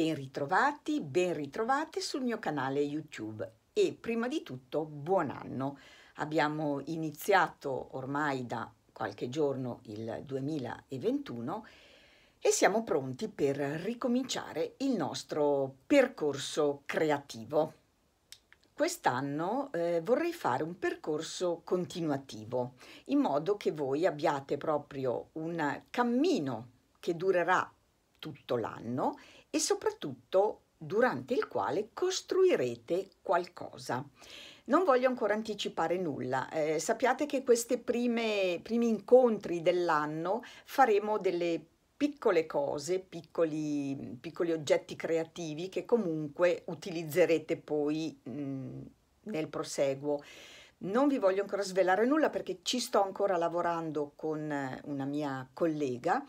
Ben ritrovati, ben ritrovate sul mio canale YouTube e prima di tutto buon anno. Abbiamo iniziato ormai da qualche giorno il 2021 e siamo pronti per ricominciare il nostro percorso creativo. Quest'anno eh, vorrei fare un percorso continuativo in modo che voi abbiate proprio un cammino che durerà tutto l'anno e soprattutto durante il quale costruirete qualcosa. Non voglio ancora anticipare nulla, eh, sappiate che questi primi incontri dell'anno faremo delle piccole cose, piccoli, piccoli, oggetti creativi che comunque utilizzerete poi mh, mm, nel proseguo. Non vi voglio ancora svelare nulla perché ci sto ancora lavorando con una mia collega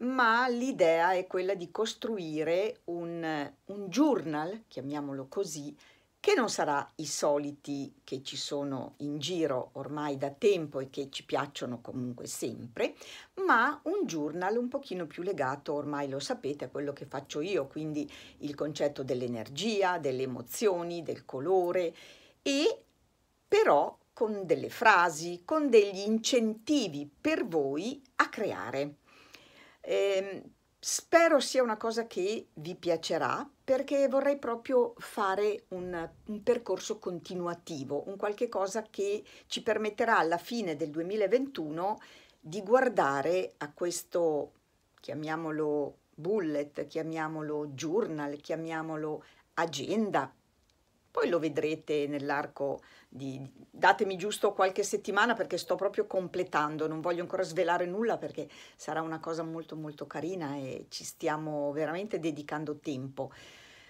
ma l'idea è quella di costruire un, un journal, chiamiamolo così, che non sarà i soliti che ci sono in giro ormai da tempo e che ci piacciono comunque sempre, ma un journal un pochino più legato, ormai lo sapete, a quello che faccio io, quindi il concetto dell'energia, delle emozioni, del colore e però con delle frasi, con degli incentivi per voi a creare. Eh, spero sia una cosa che vi piacerà perché vorrei proprio fare un, un, percorso continuativo, un qualche cosa che ci permetterà alla fine del 2021 di guardare a questo, chiamiamolo bullet, chiamiamolo journal, chiamiamolo agenda, poi lo vedrete nell'arco di... datemi giusto qualche settimana perché sto proprio completando, non voglio ancora svelare nulla perché sarà una cosa molto molto carina e ci stiamo veramente dedicando tempo.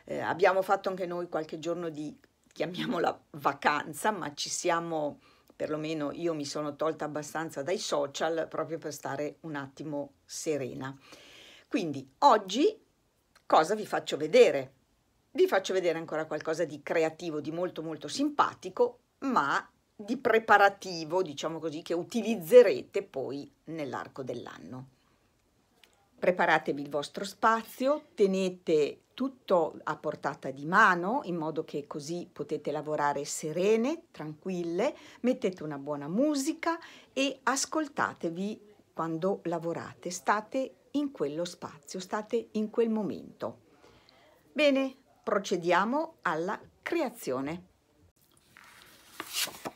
Eh, abbiamo fatto anche noi qualche giorno di, chiamiamola vacanza, ma ci siamo, perlomeno io mi sono tolta abbastanza dai social proprio per stare un attimo serena. Quindi oggi cosa vi faccio vedere? vi faccio vedere ancora qualcosa di creativo, di molto molto simpatico, ma di preparativo, diciamo così, che utilizzerete poi nell'arco dell'anno. Preparatevi il vostro spazio, tenete tutto a portata di mano in modo che così potete lavorare serene, tranquille, mettete una buona musica e ascoltatevi quando lavorate, state in quello spazio, state in quel momento. Bene, procediamo alla creazione.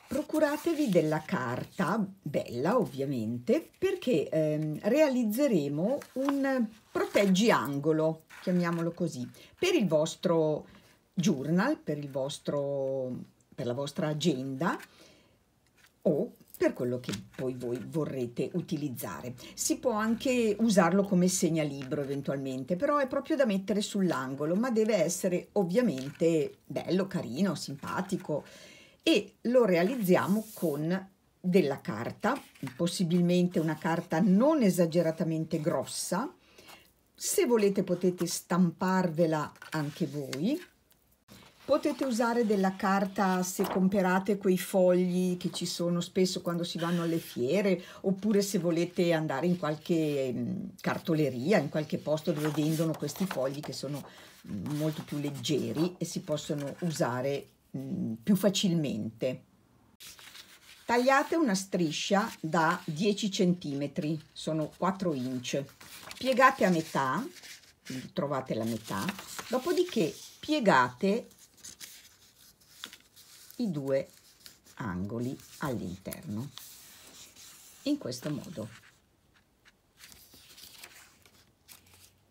Procuratevi della carta, bella ovviamente, perché eh, realizzeremo un proteggiangolo, chiamiamolo così, per il vostro journal, per, il vostro, per la vostra agenda o per quello che poi voi vorrete utilizzare. Si può anche usarlo come segnalibro eventualmente, però è proprio da mettere sull'angolo, ma deve essere ovviamente bello, carino, simpatico e lo realizziamo con della carta, possibilmente una carta non esageratamente grossa. Se volete potete stamparvela anche voi Potete usare della carta se comprate quei fogli che ci sono spesso quando si vanno alle fiere oppure se volete andare in qualche mm, cartoleria, in qualche posto dove vendono questi fogli che sono mm, molto più leggeri e si possono usare mm, più facilmente. Tagliate una striscia da 10 cm, sono 4 inch, piegate a metà, trovate la metà, dopodiché piegate i due angoli all'interno in questo modo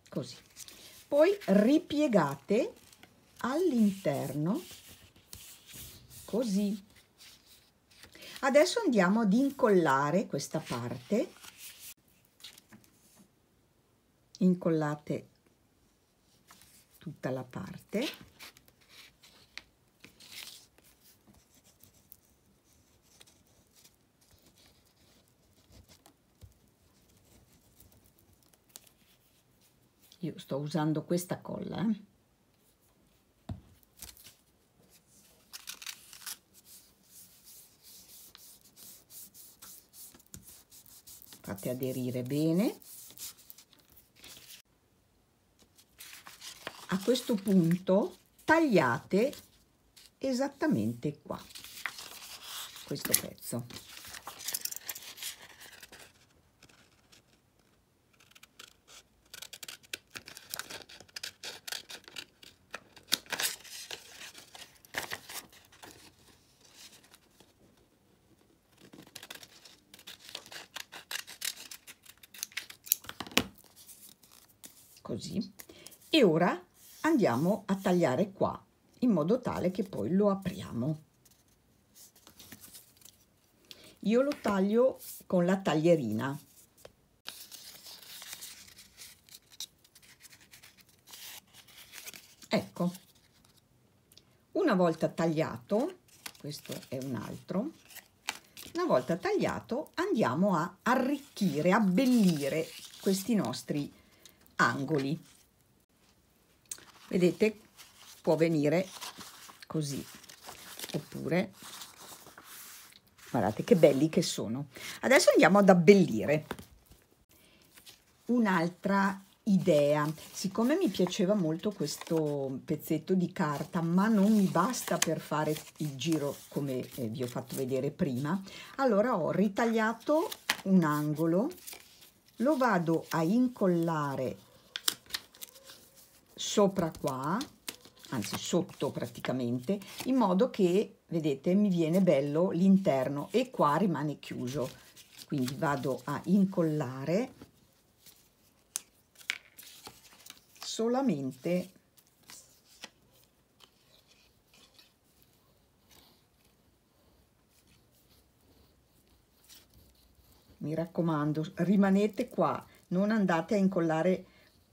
così poi ripiegate all'interno così adesso andiamo ad incollare questa parte incollate tutta la parte io sto usando questa colla eh. fate aderire bene a questo punto tagliate esattamente qua questo pezzo così e ora andiamo a tagliare qua in modo tale che poi lo apriamo io lo taglio con la taglierina ecco una volta tagliato questo è un altro una volta tagliato andiamo a arricchire abbellire questi nostri angoli vedete può venire così oppure guardate che belli che sono adesso andiamo ad abbellire un'altra idea siccome mi piaceva molto questo pezzetto di carta ma non mi basta per fare il giro come eh, vi ho fatto vedere prima allora ho ritagliato un angolo lo vado a incollare sopra qua, anzi sotto praticamente, in modo che, vedete, mi viene bello l'interno e qua rimane chiuso. Quindi vado a incollare solamente mi raccomando rimanete qua non andate a incollare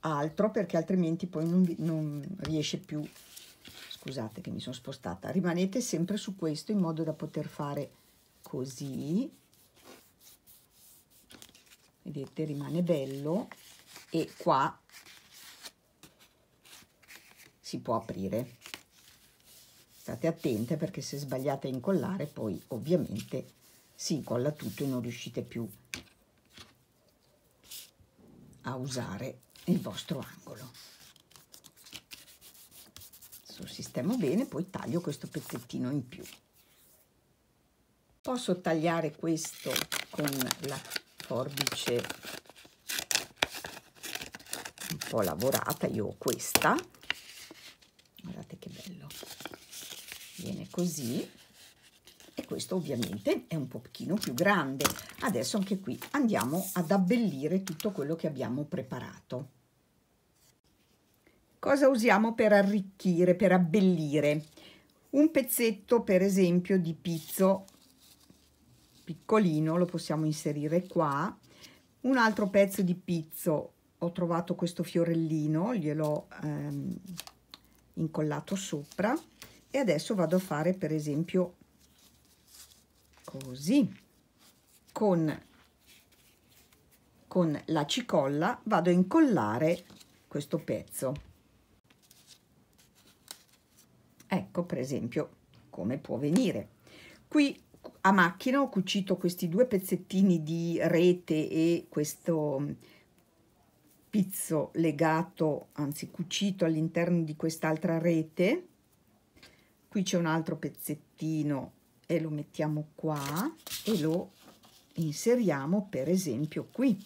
altro perché altrimenti poi non, non riesce più scusate che mi sono spostata rimanete sempre su questo in modo da poter fare così vedete rimane bello e qua si può aprire state attente perché se sbagliate a incollare poi ovviamente si incolla tutto e non riuscite più a usare il vostro angolo sistemo bene poi taglio questo pezzettino in più posso tagliare questo con la forbice un po' lavorata io ho questa guardate che bello viene così questo ovviamente è un pochino più grande. Adesso anche qui andiamo ad abbellire tutto quello che abbiamo preparato. Cosa usiamo per arricchire, per abbellire? Un pezzetto per esempio di pizzo piccolino lo possiamo inserire qua. Un altro pezzo di pizzo, ho trovato questo fiorellino, gliel'ho ehm, incollato sopra e adesso vado a fare per esempio così con, con la cicolla vado a incollare questo pezzo ecco per esempio come può venire qui a macchina ho cucito questi due pezzettini di rete e questo pizzo legato anzi cucito all'interno di quest'altra rete qui c'è un altro pezzettino e lo mettiamo qua e lo inseriamo per esempio qui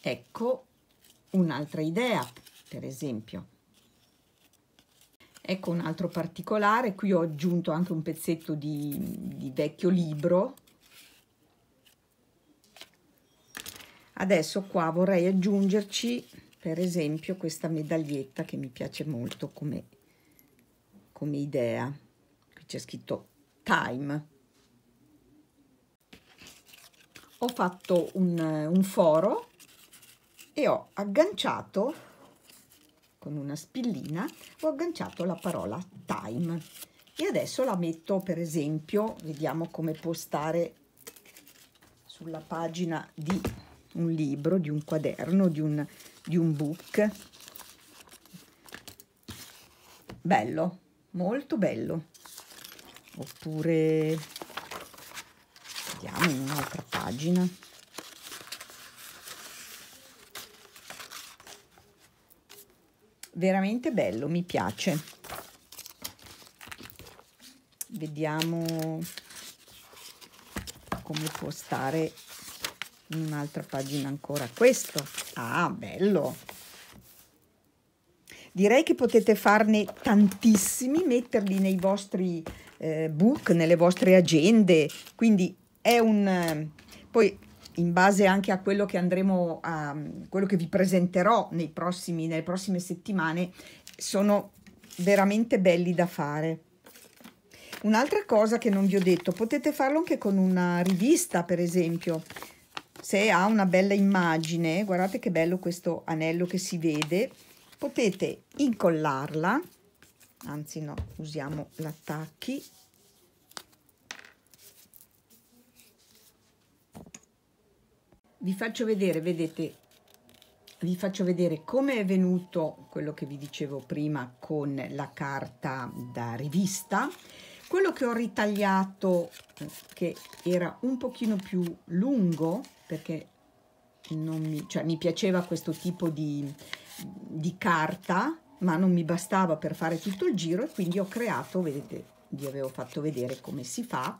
ecco un'altra idea per esempio ecco un altro particolare qui ho aggiunto anche un pezzetto di, di vecchio libro adesso qua vorrei aggiungerci per esempio questa medaglietta che mi piace molto come, come idea qui c'è scritto time ho fatto un, un foro e ho agganciato con una spillina ho agganciato la parola time e adesso la metto per esempio vediamo come può stare sulla pagina di un libro di un quaderno di un di un book bello molto bello oppure vediamo un'altra pagina veramente bello mi piace vediamo come può stare un'altra pagina ancora questo ah bello direi che potete farne tantissimi metterli nei vostri eh, book nelle vostre agende quindi è un poi in base anche a quello che andremo a quello che vi presenterò nei prossimi, nelle prossime settimane sono veramente belli da fare un'altra cosa che non vi ho detto potete farlo anche con una rivista per esempio se ha una bella immagine, guardate che bello questo anello che si vede, potete incollarla, anzi no, usiamo l'attacchi, vi faccio vedere, vedete, vi faccio vedere come è venuto quello che vi dicevo prima con la carta da rivista, quello che ho ritagliato che era un pochino più lungo perché mi, cioè, mi, piaceva questo tipo di, di carta, ma non mi bastava per fare tutto il giro e quindi ho creato, vedete, vi avevo fatto vedere come si fa.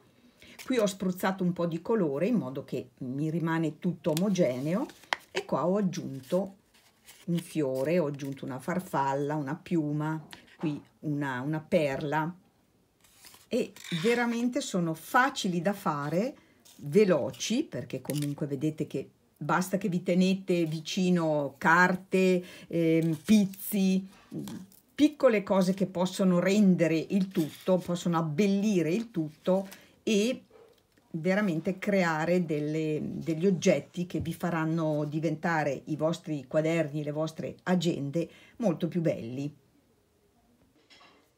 Qui ho spruzzato un po' di colore in modo che mi rimane tutto omogeneo e qua ho aggiunto un fiore, ho aggiunto una farfalla, una piuma, qui una, una perla e veramente sono facili da fare veloci, perché comunque vedete che basta che vi tenete vicino carte, eh, pizzi, piccole cose che possono rendere il tutto, possono abbellire il tutto e veramente creare delle, degli oggetti che vi faranno diventare i vostri quaderni, le vostre agende molto più belli.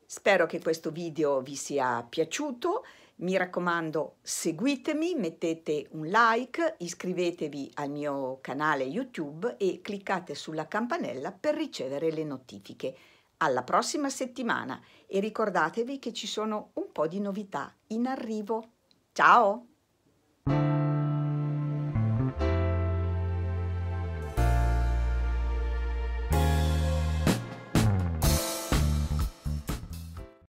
Spero che questo video vi sia piaciuto mi raccomando, seguitemi, mettete un like, iscrivetevi al mio canale YouTube e cliccate sulla campanella per ricevere le notifiche. Alla prossima settimana e ricordatevi che ci sono un po' di novità in arrivo. Ciao!